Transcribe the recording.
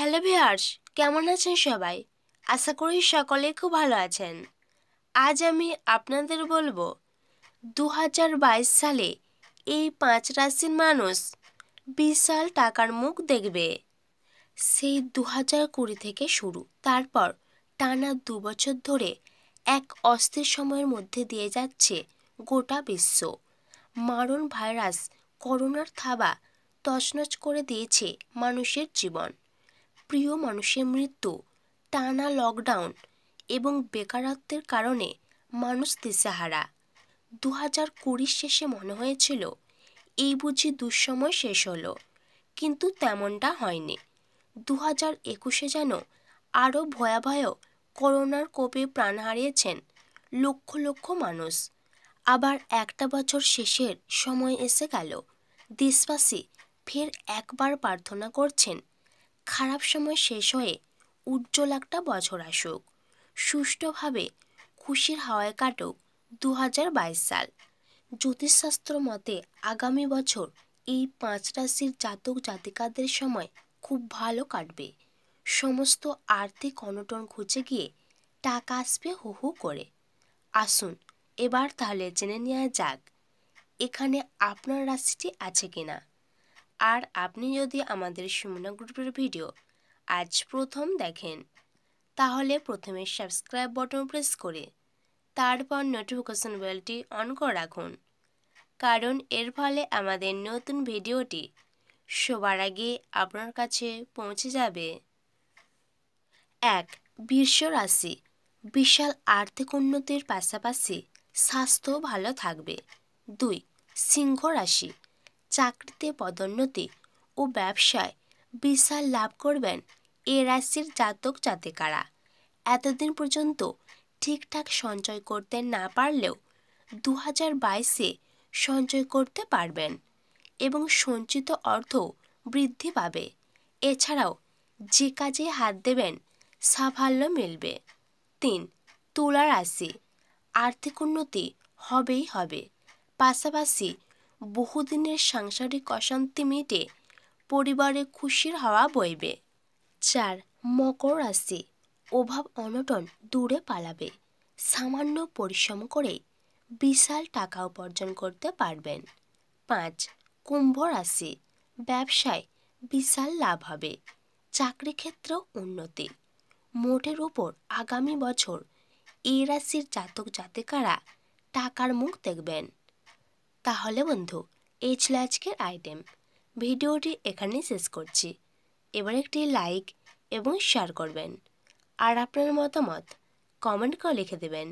hello viewers কেমন আছেন সবাই আশা করি সকলে খুব ভালো আছেন আজ আমি আপনাদের বলবো দু সালে এই পাঁচ রাশির মানুষ বিশাল টাকার মুখ দেখবে সেই দু হাজার কুড়ি থেকে শুরু তারপর টানা দু বছর ধরে এক অস্থির সময়ের মধ্যে দিয়ে যাচ্ছে গোটা বিশ্ব মারণ ভাইরাস করোনার থাবা তছনছ করে দিয়েছে মানুষের জীবন প্রিয় মানুষের মৃত্যু টানা লকডাউন এবং বেকারত্বের কারণে মানুষ দিশেহারা দু হাজার কুড়ির শেষে মনে হয়েছিল এই বুঝি দুঃসময় শেষ হলো কিন্তু তেমনটা হয়নি দু হাজার একুশে যেন আরও ভয়াবহ করোনার কোপে প্রাণ হারিয়েছেন লক্ষ লক্ষ মানুষ আবার একটা বছর শেষের সময় এসে গেল দেশবাসী ফের একবার প্রার্থনা করছেন খারাপ সময় শেষ হয়ে উজ্জ্বল একটা বছর আসুক সুষ্ঠুভাবে খুশির হাওয়ায় কাটুক দু হাজার বাইশ সাল জ্যোতিষশাস্ত্র মতে আগামী বছর এই পাঁচ রাশির জাতক জাতিকাদের সময় খুব ভালো কাটবে সমস্ত আর্থিক অনটন খুঁজে গিয়ে টাকা আসবে হু হু করে আসুন এবার তাহলে জেনে নেওয়া যাক এখানে আপনার রাশিটি আছে কিনা আর আপনি যদি আমাদের সুমনা গ্রুপের ভিডিও আজ প্রথম দেখেন তাহলে প্রথমে সাবস্ক্রাইব বটন প্রেস করে তারপর নোটিফিকেশন বেলটি অন করে রাখুন কারণ এর ফলে আমাদের নতুন ভিডিওটি সবার আগে আপনার কাছে পৌঁছে যাবে এক বিশ্ব রাশি বিশাল আর্থিক উন্নতির পাশাপাশি স্বাস্থ্য ভালো থাকবে দুই সিংহ রাশি চাকরিতে পদোন্নতি ও ব্যবসায় বিশাল লাভ করবেন এ রাশির জাতক জাতিকারা এতদিন পর্যন্ত ঠিকঠাক সঞ্চয় করতে না পারলেও দু হাজার বাইশে সঞ্চয় করতে পারবেন এবং সঞ্চিত অর্থ বৃদ্ধি পাবে এছাড়াও যে কাজে হাত দেবেন সাফল্য মিলবে তিন তুলা রাশি আর্থিক উন্নতি হবেই হবে পাশাপাশি বহুদিনের সাংসারিক অশান্তি মিটে পরিবারে খুশির হাওয়া বইবে চার মকর রাশি অভাব অনটন দূরে পালাবে সামান্য পরিশ্রম করে বিশাল টাকা উপার্জন করতে পারবেন পাঁচ কুম্ভ রাশি ব্যবসায় বিশাল লাভ হবে চাকরি ক্ষেত্র উন্নতি মোটের ওপর আগামী বছর এই রাশির জাতক জাতিকারা টাকার মুখ দেখবেন তাহলে বন্ধু এই ছিল আজকের আইটেম ভিডিওটি এখানেই শেষ করছি এবার একটি লাইক এবং শেয়ার করবেন আর আপনার মতামত কমেন্ট করে লিখে দেবেন